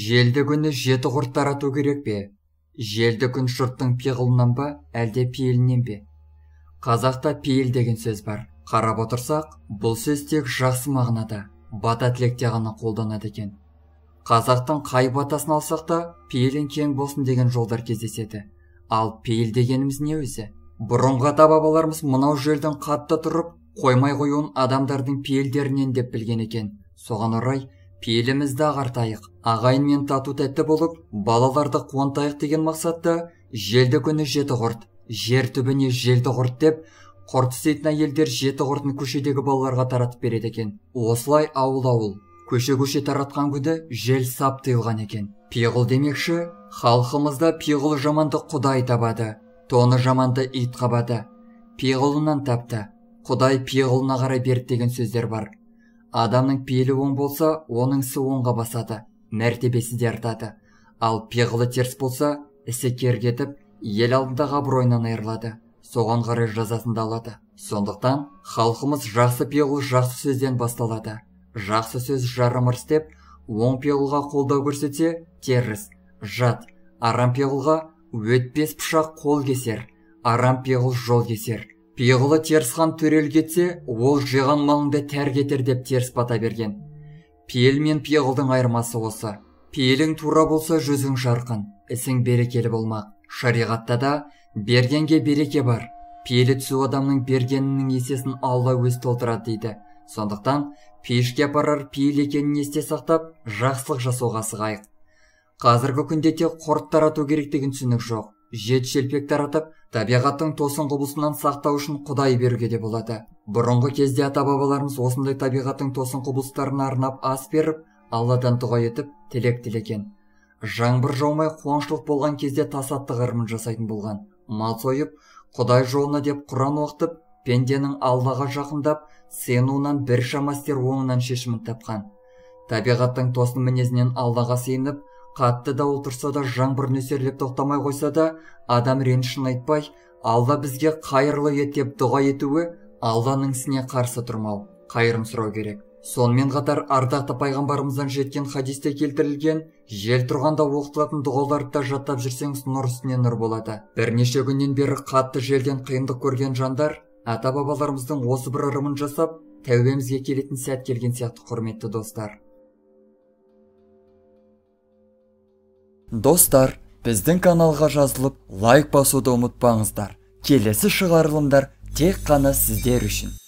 желді күні жеті құрт тарату керек пе желді күн жұрттың пиғылынан ба әлде пейілінен бе қазақта пейіл деген сөз бар қарап отырсақ бұл сөз тек жақсы мағынада бата тілекте ғана қолданады екен қазақтың қай батасын алсақ та пейілің кең болсын деген жолдар кездеседі ал пейіл дегеніміз не өзі бұрынғы ата бабаларымыз мынау желдің қатты тұрып қоймай қоюын адамдардың пейілдерінен деп білген екен соған орай пейілімізді ағартайық ағайын мен тату тәтті болып балаларды қуантайық деген мақсатта желді күні жеті құрт жер түбіне желді құрт деп құрт істейтін әйелдер жеті құртын көшедегі балаларға таратып береді екен осылай ауыл ауыл көше көше таратқан күні жел сап тыйылған екен пиғыл демекші халқымызда пиғыл жаманды құдай табады тоны жаманды ит қабады пиғылынан тапты құдай пиғылына қарай берді деген сөздер бар адамның пейілі оң болса оның ісі оңға басады мәртебесі де артады ал пиғылы терс болса ісі кері кетіп ел алдындағы абыройынан айырылады соған қарай жазасын алады сондықтан халқымыз жақсы пиғыл жақсы сөзден басталады жақсы сөз ырыс деп оң пиғылға қолдау көрсетсе теріс жат арам пиғылға өтпес пышақ қол кесер арам пиғыл жол кесер пиғылы хан төрел кетсе ол жиған малыңды тәр кетер деп теріс бата берген пейіл мен пиғылдың айырмасы осы пейілің тура болса жүзің жарқын ісің берекелі болмақ шариғатта да бергенге береке бар пейілі түсу адамның бергенінің есесін алла өз толтырады дейді сондықтан пейішке апарар пейіл екенін есте сақтап жақсылық жасауға асығайық қазіргі күнде тек қорт тарату деген түсінік жоқ жет шелпек таратып табиғаттың тосын құбылысынан сақтау үшін құдай беруге де болады бұрынғы кезде ата бабаларымыз осындай табиғаттың тосын құбылыстарына арнап ас беріп алладан дұға етіп тілек тілеген жаңбыр жаумай қуаңшылық болған кезде тасаттық ырымын жасайтын болған мал сойып құдай жолына деп құран оқытып пенденің аллаға жақындап сыйынуынан біршама істер оңынан шешімін тапқан табиғаттың тосын мінезінен аллаға сыйынып қатты дауыл тұрса да жаңбыр нөсерлеп тоқтамай қойса да адам ренішін айтпай алла бізге қайырлы ет деп дұға етуі алланың ісіне қарсы тұрмау қайырым сұрау керек сонымен қатар ардақты пайғамбарымыздан жеткен хадисте келтірілген жел тұрғанда оқытылатын дұғаларды да жаттап жүрсеңіз нұр үстіне нұр болады бірнеше күннен бері қатты желден қиындық көрген жандар ата бабаларымыздың осы бір ырымын жасап тәубемізге келетін сәт келген сияқты құрметті достар достар біздің каналға жазылып лайк басуды ұмытпаңыздар келесі шығарылымдар тек қана сіздер үшін